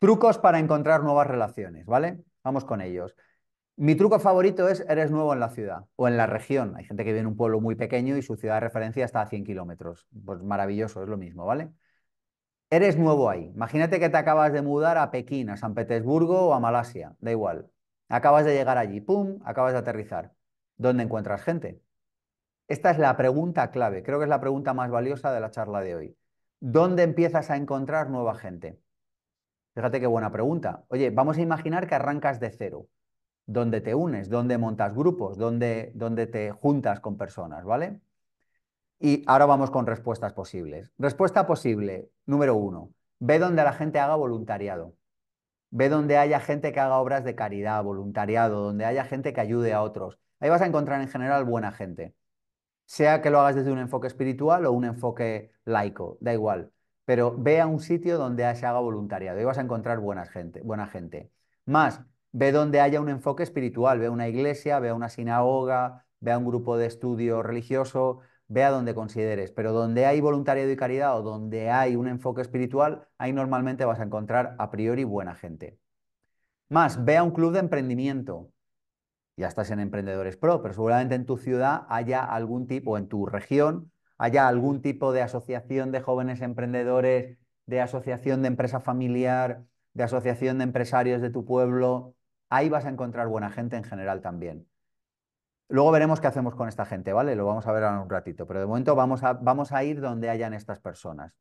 Trucos para encontrar nuevas relaciones, ¿vale? Vamos con ellos. Mi truco favorito es eres nuevo en la ciudad o en la región. Hay gente que vive en un pueblo muy pequeño y su ciudad de referencia está a 100 kilómetros. Pues maravilloso, es lo mismo, ¿vale? Eres nuevo ahí. Imagínate que te acabas de mudar a Pekín, a San Petersburgo o a Malasia, da igual. Acabas de llegar allí, ¡pum!, acabas de aterrizar. ¿Dónde encuentras gente? Esta es la pregunta clave, creo que es la pregunta más valiosa de la charla de hoy. ¿Dónde empiezas a encontrar nueva gente? Fíjate qué buena pregunta. Oye, vamos a imaginar que arrancas de cero, donde te unes, donde montas grupos, donde, te juntas con personas, ¿vale? Y ahora vamos con respuestas posibles. Respuesta posible, número uno, ve donde la gente haga voluntariado. Ve donde haya gente que haga obras de caridad, voluntariado, donde haya gente que ayude a otros. Ahí vas a encontrar en general buena gente. Sea que lo hagas desde un enfoque espiritual o un enfoque laico, da igual pero ve a un sitio donde se haga voluntariado y vas a encontrar buena gente, buena gente. Más, ve donde haya un enfoque espiritual, ve a una iglesia, ve a una sinagoga, ve a un grupo de estudio religioso, ve a donde consideres, pero donde hay voluntariado y caridad o donde hay un enfoque espiritual, ahí normalmente vas a encontrar a priori buena gente. Más, ve a un club de emprendimiento. Ya estás en Emprendedores Pro, pero seguramente en tu ciudad haya algún tipo, en tu región, haya algún tipo de asociación de jóvenes emprendedores, de asociación de empresa familiar, de asociación de empresarios de tu pueblo. Ahí vas a encontrar buena gente en general también. Luego veremos qué hacemos con esta gente, ¿vale? Lo vamos a ver ahora un ratito, pero de momento vamos a, ir donde hayan estas personas.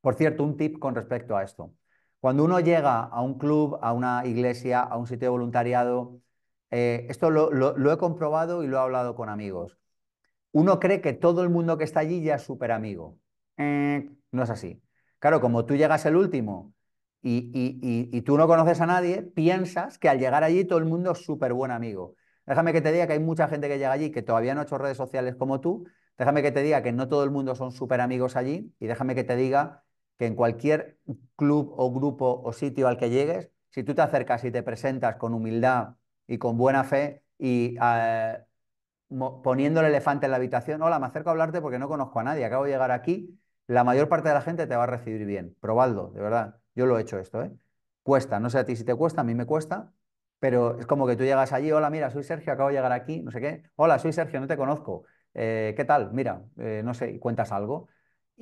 Por cierto, un tip con respecto a esto. Cuando uno llega a un club, a una iglesia, a un sitio de voluntariado, eh, esto lo he comprobado y lo he hablado con amigos uno cree que todo el mundo que está allí ya es súper amigo. Eh. no es así. Claro, como tú llegas el último y, tú no conoces a nadie, piensas que al llegar allí todo el mundo es súper buen amigo. Déjame que te diga que hay mucha gente que llega allí que todavía no ha hecho redes sociales como tú. Déjame que te diga que no todo el mundo son súper amigos allí. Y déjame que te diga que en cualquier club o grupo o sitio al que llegues, si tú te acercas y te presentas con humildad y con buena fe y eh, poniendo el elefante en la habitación. Hola, me acerco a hablarte porque no conozco a nadie, acabo de llegar aquí. La mayor parte de la gente te va a recibir bien. Probadlo, de verdad. Yo lo he hecho esto, ¿eh? Cuesta, no sé a ti si te cuesta, a mí me cuesta, pero es como que tú llegas allí, hola, mira, soy Sergio, acabo de llegar aquí, no sé qué. Hola, soy Sergio, no te conozco. Eh, ¿Qué tal? Mira, eh, no sé, cuentas algo.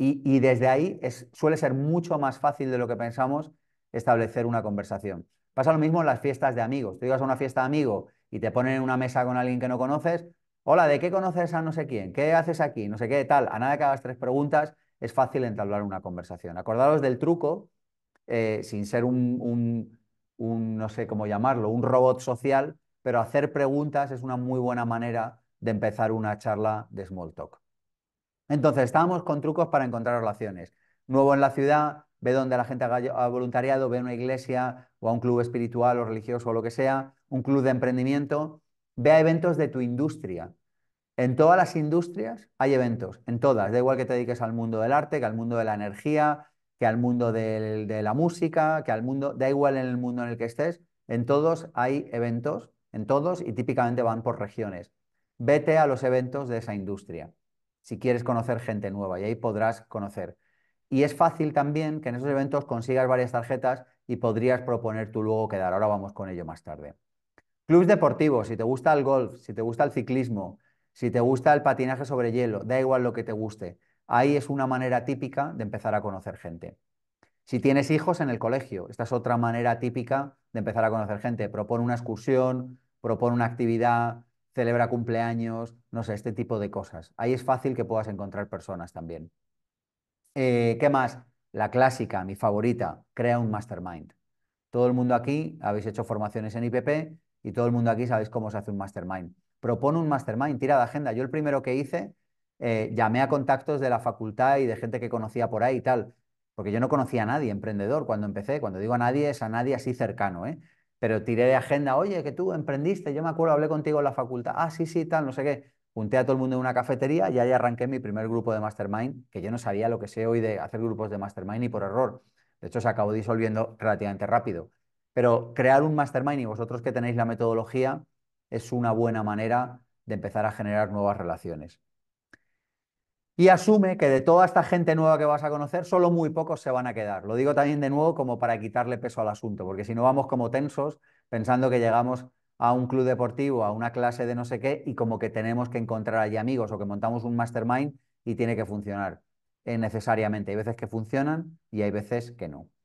Y, desde ahí suele ser mucho más fácil de lo que pensamos establecer una conversación. Pasa lo mismo en las fiestas de amigos. Tú llegas a una fiesta de amigo y te ponen en una mesa con alguien que no conoces, Hola, ¿de qué conoces a no sé quién? ¿Qué haces aquí? No sé qué, tal. A nada que hagas tres preguntas, es fácil entablar una conversación. Acordaros del truco, eh, sin ser un, no sé cómo llamarlo, un robot social, pero hacer preguntas es una muy buena manera de empezar una charla de small talk. Entonces, estábamos con trucos para encontrar relaciones. Nuevo en la ciudad, ve donde la gente ha voluntariado, ve una iglesia o a un club espiritual o religioso o lo que sea, un club de emprendimiento Ve a eventos de tu industria. En todas las industrias hay eventos, en todas. Da igual que te dediques al mundo del arte, que al mundo de la energía, que al mundo de la música, que al mundo, da igual en el mundo en el que estés, en todos hay eventos, en todos y típicamente van por regiones. Vete a los eventos de esa industria si quieres conocer gente nueva y ahí podrás conocer. Y es fácil también que en esos eventos consigas varias tarjetas y podrías proponer tú luego quedar. Ahora vamos con ello más tarde. Clubs deportivos, si te gusta el golf, si te gusta el ciclismo, si te gusta el patinaje sobre hielo, da igual lo que te guste. Ahí es una manera típica de empezar a conocer gente. Si tienes hijos en el colegio, esta es otra manera típica de empezar a conocer gente. Propone una excursión, propone una actividad, celebra cumpleaños, no sé, este tipo de cosas. Ahí es fácil que puedas encontrar personas también. Eh, ¿Qué más? La clásica, mi favorita, crea un mastermind. Todo el mundo aquí habéis hecho formaciones en IPP, y todo el mundo aquí sabéis cómo se hace un mastermind. Propone un mastermind, tira de agenda. Yo el primero que hice, eh, llamé a contactos de la facultad y de gente que conocía por ahí y tal, porque yo no conocía a nadie emprendedor cuando empecé. Cuando digo a nadie, es a nadie así cercano, ¿eh? Pero tiré de agenda, oye, que tú emprendiste, yo me acuerdo, hablé contigo en la facultad, ah, sí, sí, tal, no sé qué. Junté a todo el mundo en una cafetería y ahí arranqué mi primer grupo de mastermind, que yo no sabía lo que sé hoy de hacer grupos de mastermind y por error. De hecho, se acabó disolviendo relativamente rápido. Pero crear un mastermind y vosotros que tenéis la metodología es una buena manera de empezar a generar nuevas relaciones. Y asume que de toda esta gente nueva que vas a conocer, solo muy pocos se van a quedar. Lo digo también de nuevo como para quitarle peso al asunto, porque si no vamos como tensos pensando que llegamos a un club deportivo, a una clase de no sé qué, y como que tenemos que encontrar allí amigos o que montamos un mastermind y tiene que funcionar eh, necesariamente. Hay veces que funcionan y hay veces que no.